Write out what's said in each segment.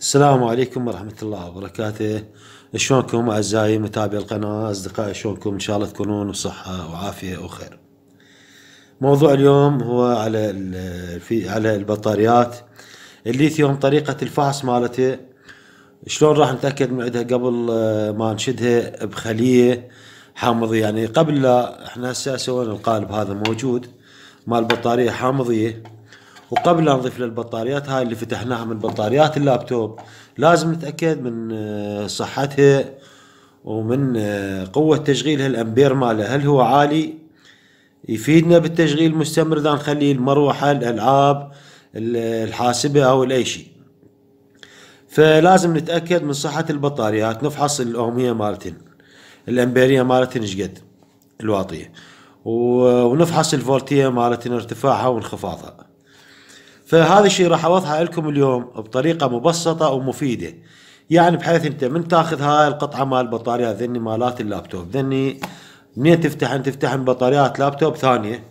السلام عليكم ورحمة الله وبركاته شلونكم أعزائي متابعي القناة أصدقائي شلونكم إن شاء الله تكونون بصحة وعافية وخير موضوع اليوم هو على في على البطاريات الليثيوم طريقة الفحص مالته شلون راح نتأكد من عندها قبل آه، ما نشدها بخلية حامضية يعني قبل لا احنا هسه القالب هذا موجود مال بطارية حامضية وقبل لا نضيف للبطاريات هاي اللي فتحناها من بطاريات اللابتوب لازم نتاكد من آه، صحتها ومن آه، قوه تشغيلها الامبير ماله هل هو عالي يفيدنا بالتشغيل المستمر اذا نخليه المروحه الالعاب الحاسبه او الاي شيء فلازم نتاكد من صحه البطاريات نفحص الاومية مالتن الامبيريه مالتن ايش قد الواطيه ونفحص الفولتيه مالتن ارتفاعها وانخفاضها فهذا الشيء راح اوضحه لكم اليوم بطريقه مبسطه ومفيده يعني بحيث انت من تاخذ هاي القطعه مال البطاريه ذني مالات اللابتوب ذني منين تفتح انت تفتح من بطاريات لابتوب ثانيه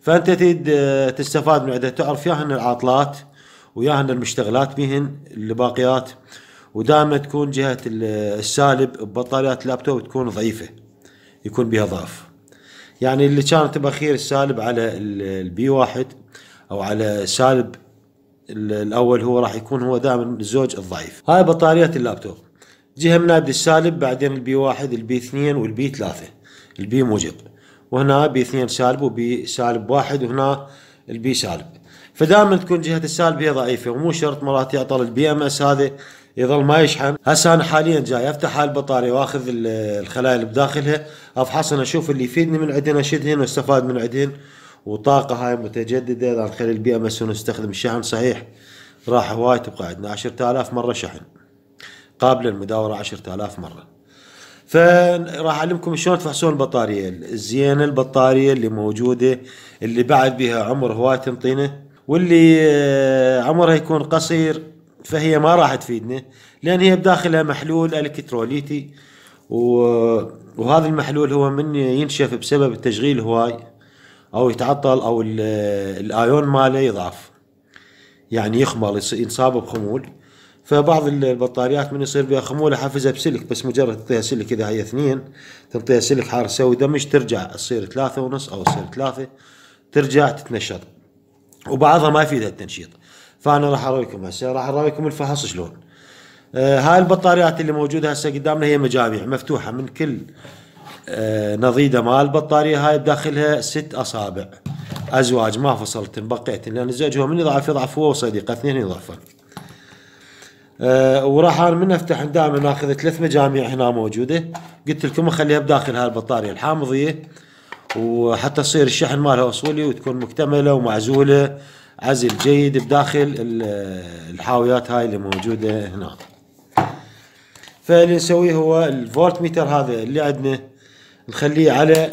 فانت تريد آه، تستفاد من عده تعرف ياهن العاطلات وياهن المشتغلات بهن الباقيات ودائما تكون جهه آه، السالب ببطاريات اللابتوب تكون ضعيفه يكون بها ضعف يعني اللي كانت باخير السالب على البي واحد او على سالب الاول هو راح يكون هو دائما الزوج الضعيف هاي بطاريه اللابتوب جهه من هذا السالب بعدين البي واحد البي اثنين والبي ثلاثه البي موجب وهنا بي اثنين سالب وبي سالب واحد وهنا البي سالب فدائما تكون جهه السالب هي ضعيفه ومو شرط مرات يعطل البي ام اس هذا يظل ما يشحن هسه انا حاليا جاي افتح هاي البطاريه واخذ الخلايا اللي بداخلها افحصها اشوف اللي يفيدني من اشد هنا واستفاد من عندهن وطاقه هاي متجدده اذا نخلي البيئه مسنه نستخدم الشحن صحيح راح هواي تبقى عندنا 10000 مره شحن قابل للمداوره 10000 مره فراح اعلمكم شلون تفحصون البطاريه الزينه البطاريه اللي موجوده اللي بعد بها عمر هواي تنطينا واللي آه، عمرها يكون قصير فهي ما راح تفيدنا لان هي بداخلها محلول الكتروليتي وهذا المحلول هو من ينشف بسبب التشغيل هواي او يتعطل او الايون ماله يضعف يعني يخمل ينصاب بخمول فبعض البطاريات من يصير بها خمول احفزها بسلك بس مجرد تعطيها سلك اذا هي اثنين تعطيها سلك حار تسوي دمج ترجع تصير ثلاثه ونص او تصير ثلاثه ترجع تتنشط وبعضها ما يفيدها التنشيط فانا راح اراويكم هسه راح اراويكم الفحص شلون آه هاي البطاريات اللي موجوده هسه قدامنا هي مجاميع مفتوحه من كل آه، نضيدة مال البطارية هاي بداخلها ست أصابع أزواج ما فصلت بقيت لأن الزوج هو من يضعف يضعف هو وصديقه اثنين يضعفن أه وراح انا من افتح دائما اخذ ثلاث مجاميع هنا موجوده قلت لكم اخليها بداخل هاي البطاريه الحامضيه وحتى تصير الشحن مالها اصولي وتكون مكتمله ومعزوله عزل جيد بداخل الحاويات هاي اللي موجوده هنا فاللي نسويه هو الفولت ميتر هذا اللي عندنا نخليه على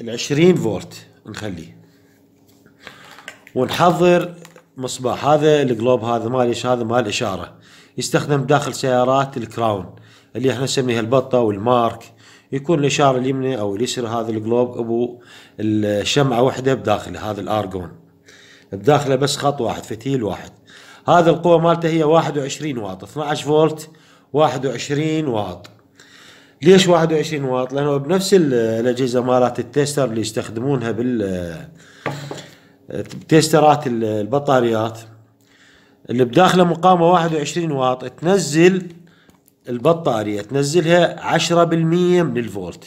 العشرين فولت نخليه ونحضر مصباح هذا الجلوب هذا مال ايش هذا مال اشاره يستخدم داخل سيارات الكراون اللي احنا نسميها البطه والمارك يكون الاشاره اليمنى او اليسرى هذا الجلوب ابو الشمعه وحده بداخله هذا الارجون بداخله بس خط واحد فتيل واحد هذا القوه مالته هي 21 واط 12 فولت 21 واط ليش 21 واط؟ لانه بنفس الاجهزه مالات التيستر اللي يستخدمونها بال تيسترات البطاريات اللي بداخله مقاومه 21 واط تنزل البطاريه تنزلها 10% من الفولت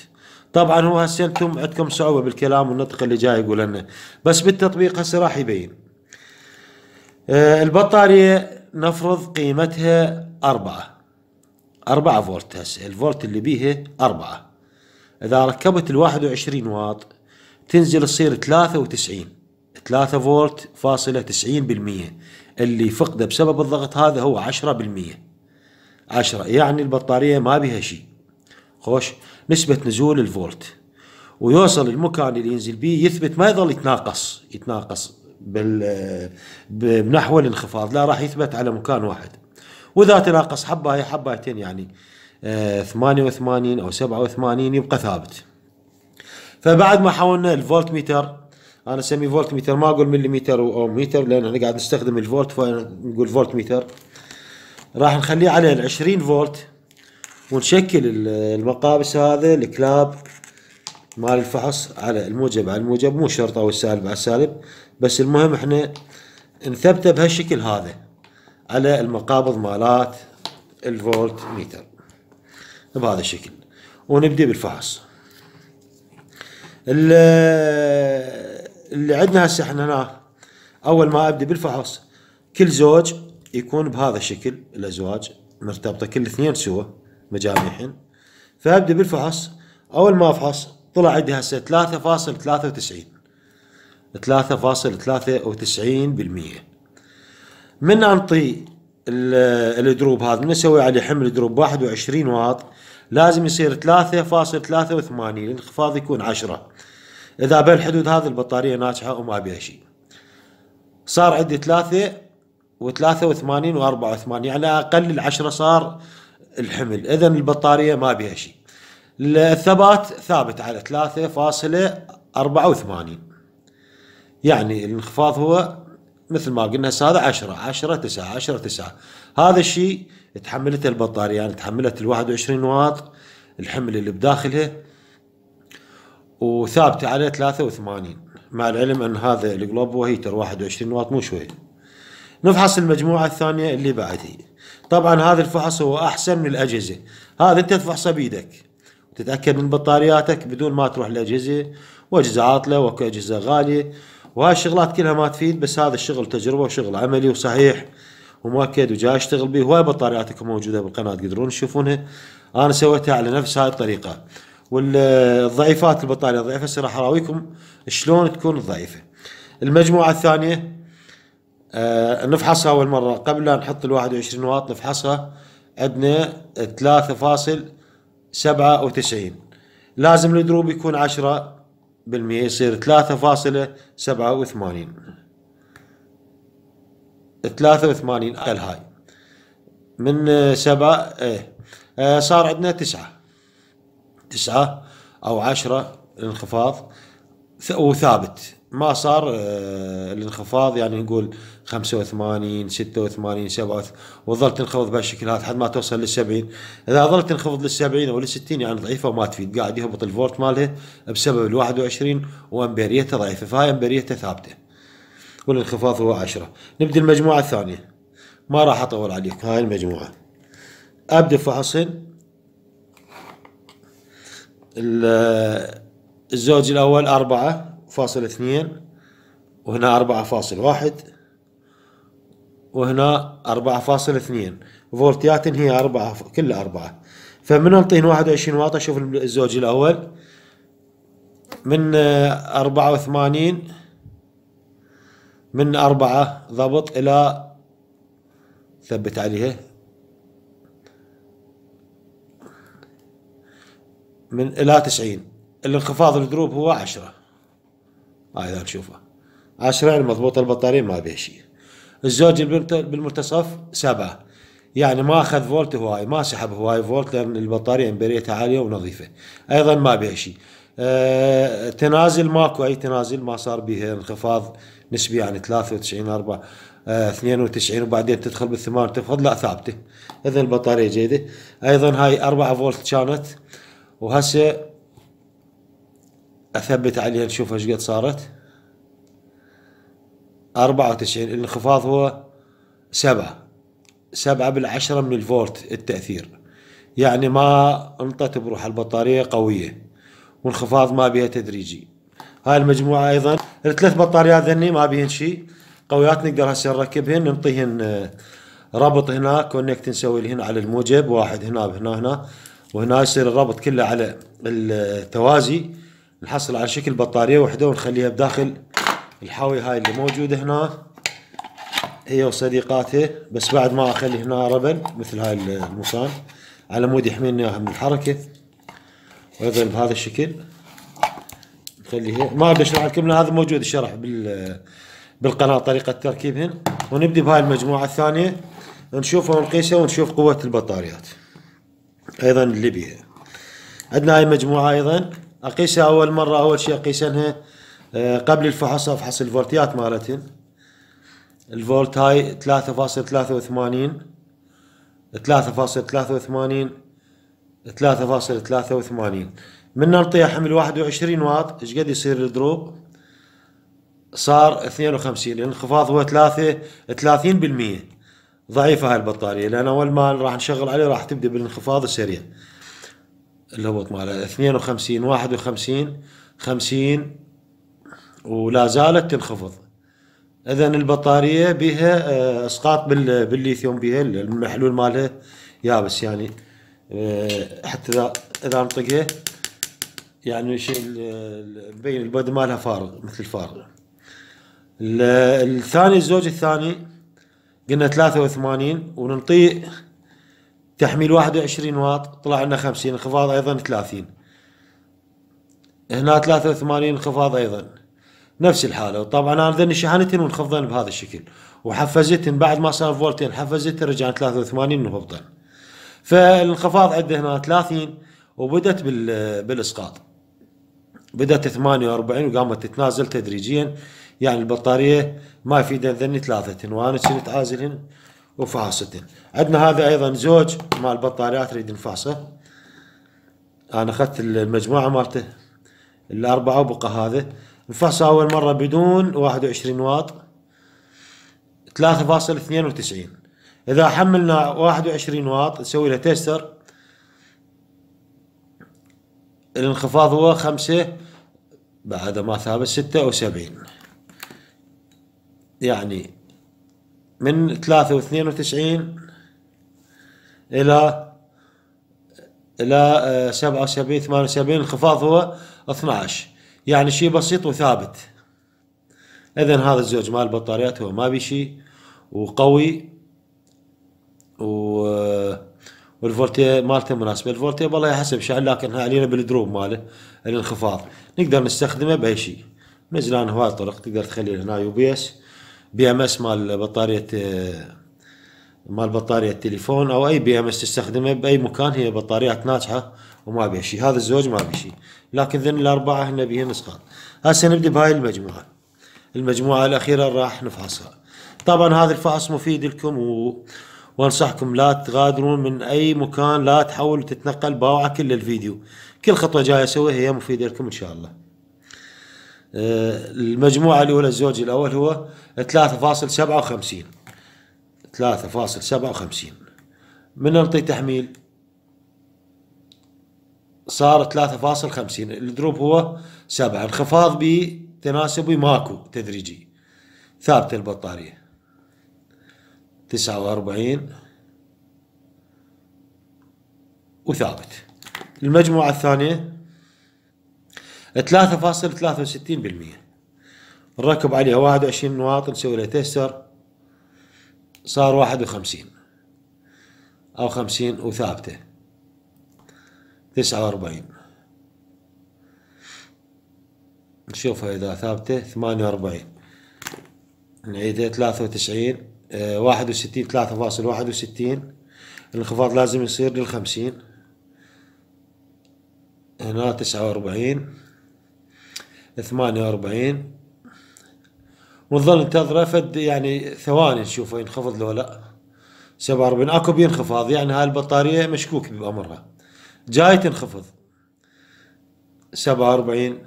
طبعا هو هسه انتم عندكم صعوبه بالكلام والنطق اللي جاي يقول لنا بس بالتطبيق هسه راح يبين آه، البطاريه نفرض قيمتها أربعة أربعة فولت هسه الفولت اللي بيها أربعة اذا ركبت الواحد وعشرين واط تنزل تصير وتسعين ثلاثة فولت فاصلة تسعين بالمية اللي فقده بسبب الضغط هذا هو عشرة بالمية عشرة يعني البطارية ما بها شيء خوش نسبة نزول الفولت ويوصل المكان اللي ينزل بيه يثبت ما يظل يتناقص يتناقص بال بنحو الانخفاض لا راح يثبت على مكان واحد واذا تناقص حبه هي حبايتين يعني 88 آه، او 87 يبقى ثابت فبعد ما حولنا الفولت ميتر انا اسميه فولت ميتر ما اقول مليمتر او متر لان احنا قاعد نستخدم الفولت فنقول فولت ميتر راح نخليه على ال 20 فولت ونشكل المقابس هذا الكلاب مال الفحص على الموجب على الموجب مو شرط او السالب على السالب بس المهم احنا نثبته بهالشكل هذا على المقابض مالات الفولت ميتر بهذا الشكل ونبدأ بالفحص اللي عندنا هسه احنا هنا اول ما ابدأ بالفحص كل زوج يكون بهذا الشكل الازواج مرتبطه كل اثنين سوا مجاميعهن فابدأ بالفحص اول ما افحص طلع عندي هسه 3.93 3.93% من انطي الدروب هذا من اسوي عليه حمل دروب 21 واط لازم يصير 3.83 الانخفاض يكون 10 اذا بالحدود هذه البطاريه ناجحه وما بيها شيء صار عندي 3 و83 و84 يعني اقل العشرة صار الحمل اذا البطاريه ما بيها شيء الثبات ثابت على 3.84 يعني الانخفاض هو مثل ما قلنا هسه هذا 10 10 9 10 9 هذا الشيء تحملته البطاريه يعني تحملت ال 21 واط الحمل اللي بداخلها وثابته على 83 مع العلم ان هذا الجلوب هيتر 21 واط مو شوي نفحص المجموعه الثانيه اللي بعدها طبعا هذا الفحص هو احسن من الاجهزه هذا انت تفحصه بايدك وتتاكد من بطارياتك بدون ما تروح لاجهزه واجهزه عاطله واكو اجهزه غاليه وهاي الشغلات كلها ما تفيد بس هذا الشغل تجربه وشغل عملي وصحيح ومؤكد وجاي اشتغل به هواي بطارياتكم موجوده بالقناه تقدرون تشوفونها انا سويتها على نفس هاي الطريقه والضعيفات البطاريه الضعيفه هسه راح اراويكم شلون تكون الضعيفه المجموعه الثانيه آه نفحصها اول مره قبل لا نحط ال 21 واط نفحصها عندنا 3.97 لازم الدروب يكون 10 بالمية يصير ثلاثة فاصلة سبعة وثمانين ثلاثة وثمانين أقل هاي من سبعة ايه آه، صار عندنا تسعة تسعة أو عشرة انخفاض وثابت ما صار آه، الانخفاض يعني نقول 85 86 87 وظلت تنخفض بهالشكل هذا لحد ما توصل لل 70 اذا ظلت تنخفض لل 70 او لل 60 يعني ضعيفه وما تفيد قاعد يهبط الفولت مالها بسبب ال 21 وامبيريته ضعيفه فهاي امبيريته ثابته والانخفاض هو 10 نبدا المجموعه الثانيه ما راح اطول عليكم هاي المجموعه ابدا فحصين آه، الزوج الاول اربعه فاصل اثنين وهنا أربعة فاصل واحد وهنا أربعة فاصل اثنين فولتيات هي أربعة كلها أربعة فمن نعطيهن واحد وعشرين واط أشوف الزوج الأول من آه، أربعة وثمانين من أربعة ضبط إلى ثبت عليها من إلى تسعين الانخفاض الدروب هو عشرة هاي آه نشوفه عشرة يعني مضبوط البطارية ما بها شيء الزوج بالمنتصف سبعة يعني ما اخذ فولت هواي ما سحب هواي فولت لان البطاريه امبريتها عاليه ونظيفه ايضا ما بها شيء أه تنازل ماكو اي تنازل ما صار بها انخفاض نسبي يعني 93 4 92 وبعدين تدخل بالثمان تفقد لا ثابته اذا البطاريه جيده ايضا هاي 4 فولت كانت وهسه اثبت عليها نشوف ايش قد صارت 94 الانخفاض هو 7 7 بالعشرة من الفولت التأثير يعني ما انطت بروح البطارية قوية وانخفاض ما بيها تدريجي هاي المجموعة ايضا الثلاث بطاريات ذني ما بيهن شيء قويات نقدر هسه نركبهن ننطيهن آه، ربط هنا كونكت نسوي لهن على الموجب واحد هنا بهنا هنا وهنا يصير الربط كله على آه، التوازي نحصل على شكل بطارية وحدة ونخليها بداخل الحاوي هاي اللي موجودة هنا هي وصديقاتها بس بعد ما اخلي هنا ربن مثل هاي المصان على مود يحميني اياها من الحركة وايضا بهذا الشكل نخليها ما ابي اشرح لكم هذا موجود الشرح بال بالقناة طريقة تركيبهن ونبدي بهاي المجموعة الثانية نشوفها ونقيسها ونشوف قوة البطاريات ايضا اللي بيها عندنا هاي مجموعة ايضا اقيسها اول مره اول شيء اقيسها آه، قبل الفحص افحص الفولتيات مالتهن الفولت هاي 3.83 3.83 3.83 من نعطيها حمل 21 واط ايش قد يصير الدروب صار 52 الانخفاض هو 3 30% ضعيفه هاي البطاريه لان اول ما راح نشغل عليه راح تبدا بالانخفاض السريع الهبوط ماله 52 51 50 ولا زالت تنخفض اذا البطاريه بها آه، اسقاط بالليثيوم بها المحلول مالها يابس يعني آه، حتى اذا اذا انطقها يعني شيء مبين البد مالها فارغ مثل الفارغ الثاني الزوج الثاني قلنا 83 وننطيه تحميل 21 واط طلع لنا 50 انخفاض ايضا 30 هنا 83 انخفاض ايضا نفس الحاله وطبعا انا ذني شحنتهن وانخفضن بهذا الشكل وحفزتن بعد ما صار فولتين حفزتن رجعن 83 وهبطن فالانخفاض عنده هنا 30 وبدت بالاسقاط بدات 48 وقامت تتنازل تدريجيا يعني البطاريه ما يفيدن ذني ثلاثه وانا كنت عازلهن وفاصته عندنا هذا ايضا زوج مال بطاريات نريد نفاصه انا اخذت المجموعه مالته الاربعه وبقى هذا نفاصه اول مره بدون 21 واط 3.92 اذا حملنا 21 واط نسوي له تيستر الانخفاض هو خمسة بعد ما ثابت ستة وسبعين يعني من 93 الى الى 77 آه، 78 الانخفاض هو 12 يعني شيء بسيط وثابت اذا هذا الزوج مال البطاريات هو ما بي وقوي و آه، والفولتي مالته مناسبه الفولتي والله حسب شعل هاي علينا بالدروب ماله الانخفاض نقدر نستخدمه باي شيء نزلان هواي طرق تقدر تخليه هنا اس بي ام اس مال بطاريه مال بطاريه التليفون او اي بي ام اس تستخدمه باي مكان هي بطاريات ناجحه وما بها شيء هذا الزوج ما بها شيء لكن ذن الاربعه هنا بها اسقاط هسه نبدا بهاي المجموعه المجموعه الاخيره راح نفحصها طبعا هذا الفحص مفيد لكم و... وانصحكم لا تغادرون من اي مكان لا تحاولوا تتنقل باوعك الا الفيديو كل خطوه جايه اسويها هي مفيده لكم ان شاء الله آه، المجموعة الأولى الزوج الأول هو 3.57 3.57 من نعطي تحميل صار 3.50 الدروب هو 7 انخفاض بتناسبي ماكو تدريجي ثابتة البطارية 49 وثابت المجموعة الثانية 3.63% نركب عليها 21 واط نسوي لها تيستر صار 51 أو 50 وثابتة 49 نشوفها إذا ثابتة 48 نعيدها 93 آه، واحد وستين ثلاثة فاصل واحد وستين الانخفاض لازم يصير للخمسين هنا تسعة وأربعين 48 ونظل ننتظره فد يعني ثواني نشوفه ينخفض لو لا 47 اكو بينخفض يعني هاي البطاريه مشكوك بامرها جاي تنخفض 47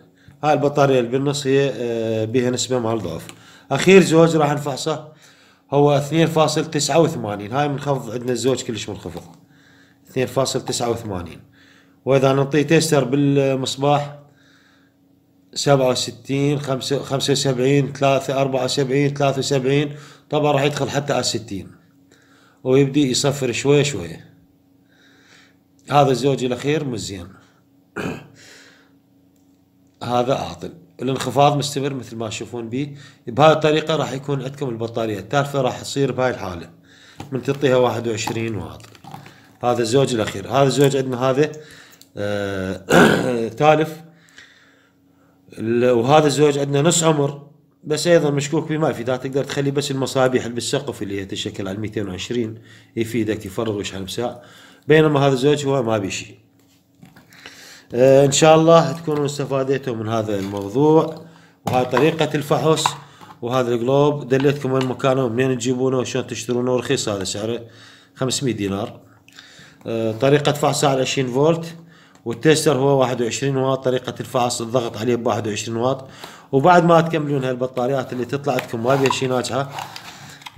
هاي البطاريه اللي بالنص هي آه، بها نسبه مال ضعف اخير زوج راح نفحصه هو 2.89 هاي منخفض عندنا الزوج كلش منخفض 2.89 واذا نعطيه تيستر بالمصباح 67 75 3 74 73 طبعا راح يدخل حتى على 60 ويبدي يصفر شوي شوي هذا الزوج الاخير مش زين هذا عاطل الانخفاض مستمر مثل ما تشوفون به بهاي الطريقه راح يكون عندكم البطاريه التالفه راح تصير بهاي الحاله من تعطيها 21 واط هذا الزوج الاخير هذا الزوج عندنا هذا آه تالف وهذا الزوج عندنا نص عمر بس ايضا مشكوك بما يفيد تقدر تخلي بس المصابيح اللي بالسقف اللي هي تشكل على 220 يفيدك يفرغ ويشحن بساع بينما هذا الزوج هو ما بي شيء آه، ان شاء الله تكونوا استفاديتوا من هذا الموضوع وهاي طريقه الفحص وهذا الجلوب دليتكم وين مكانه ومنين تجيبونه وشلون تشترونه رخيص هذا سعره 500 دينار آه، طريقه فحصه على 20 فولت والتيستر هو 21 واط طريقة الفحص الضغط عليه ب 21 واط وبعد ما تكملون هالبطاريات اللي تطلع لكم وهذه شي ناجحة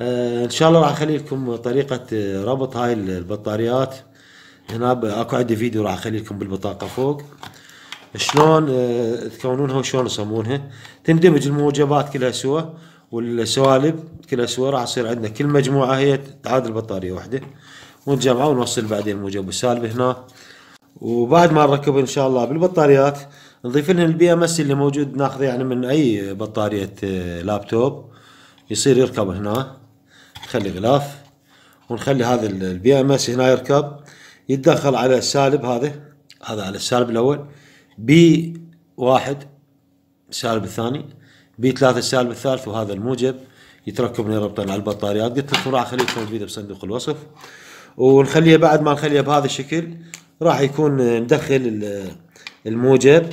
آه، ان شاء الله راح اخلي لكم طريقة آه، ربط هاي البطاريات هنا اكو عندي فيديو راح اخلي لكم بالبطاقة فوق شلون آه، تكونونها وشلون يصمونها تندمج الموجبات كلها سوا والسوالب كلها سوا راح يصير عندنا كل مجموعة هي تعادل بطارية واحدة ونجمعها ونوصل بعدين الموجب السالب هنا وبعد ما نركبها ان شاء الله بالبطاريات نضيف لهم البي ام اس اللي موجود ناخذه يعني من اي بطاريه آه، لابتوب يصير يركب هنا نخلي غلاف ونخلي هذا البي ام اس هنا يركب يتدخل على السالب هذا هذا على السالب الاول بي واحد السالب الثاني بي ثلاثة السالب الثالث وهذا الموجب يتركب لنا ربطين على البطاريات قلت لكم راح اخليكم الفيديو بصندوق الوصف ونخليه بعد ما نخليه بهذا الشكل راح يكون ندخل الموجب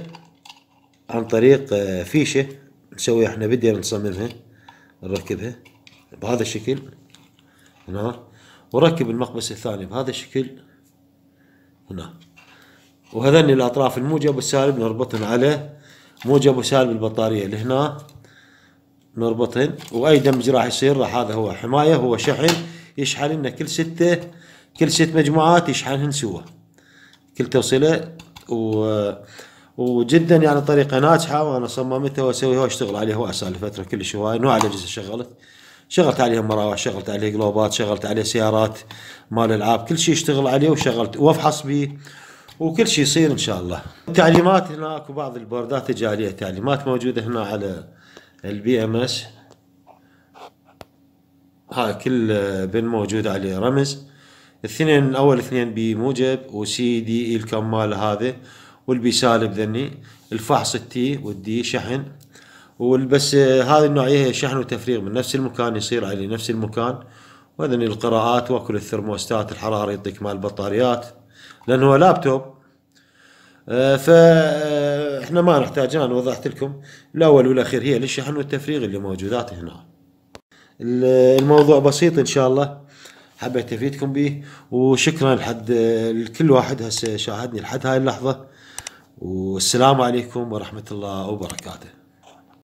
عن طريق آه، فيشة نسوي احنا بدينا نصممها نركبها بهذا الشكل هنا وركب المقبس الثاني بهذا الشكل هنا وهذن الاطراف الموجب والسالب نربطهن على موجب وسالب البطارية هنا نربطهن واي دمج راح يصير راح هذا هو حماية هو شحن يشحن لنا كل ستة كل ست مجموعات يشحنهن سوا كل توصيله و وجدا يعني طريقه ناجحه وانا صممتها واسويها واشتغل عليها واسال لفتره كلش هواي انواع الاجهزه شغلت شغلت عليه مراوح شغلت عليه جلوبات شغلت عليه سيارات مال العاب كل شيء اشتغل عليه وشغلت وافحص به وكل شيء يصير ان شاء الله تعليمات هناك وبعض البوردات الجاليه تعليمات موجوده هنا على البي ام اس هاي كل بن موجود عليه رمز الاثنين اول اثنين بموجب وسي دي اي الكمال هذا والبي سالب ذني الفحص التي والدي شحن والبس هذه النوعيه هي شحن وتفريغ من نفس المكان يصير على نفس المكان وذني القراءات واكل الثرموستات الحراره يعطيك مال البطاريات لانه لابتوب آه، فاحنا آه، ما نحتاجها انا وضحت لكم الاول والاخير هي للشحن والتفريغ اللي موجودات هنا الموضوع بسيط ان شاء الله حبيت افيدكم به وشكرا لحد لكل واحد هسه شاهدني لحد هاي اللحظه والسلام عليكم ورحمه الله وبركاته